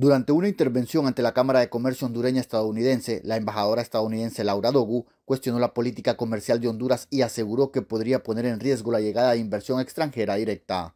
Durante una intervención ante la Cámara de Comercio hondureña estadounidense, la embajadora estadounidense Laura Dogu cuestionó la política comercial de Honduras y aseguró que podría poner en riesgo la llegada de inversión extranjera directa.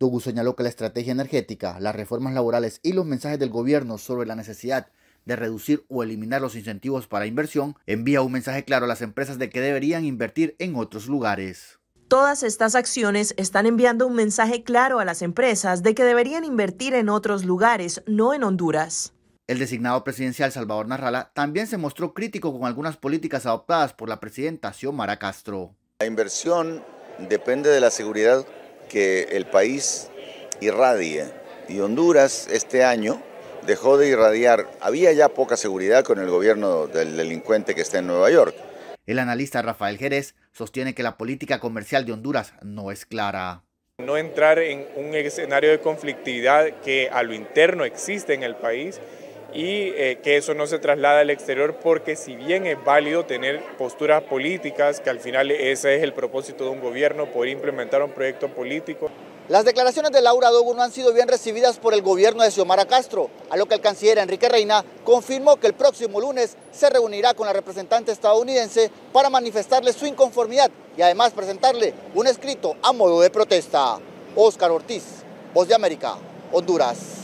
Dogu señaló que la estrategia energética, las reformas laborales y los mensajes del gobierno sobre la necesidad de reducir o eliminar los incentivos para inversión envía un mensaje claro a las empresas de que deberían invertir en otros lugares. Todas estas acciones están enviando un mensaje claro a las empresas de que deberían invertir en otros lugares, no en Honduras. El designado presidencial Salvador Narrala también se mostró crítico con algunas políticas adoptadas por la presidenta Xiomara Castro. La inversión depende de la seguridad que el país irradie y Honduras este año dejó de irradiar, había ya poca seguridad con el gobierno del delincuente que está en Nueva York el analista Rafael Jerez sostiene que la política comercial de Honduras no es clara. No entrar en un escenario de conflictividad que a lo interno existe en el país y eh, que eso no se traslada al exterior porque si bien es válido tener posturas políticas, que al final ese es el propósito de un gobierno, poder implementar un proyecto político, las declaraciones de Laura Dogo no han sido bien recibidas por el gobierno de Xiomara Castro, a lo que el canciller Enrique Reina confirmó que el próximo lunes se reunirá con la representante estadounidense para manifestarle su inconformidad y además presentarle un escrito a modo de protesta. Óscar Ortiz, Voz de América, Honduras.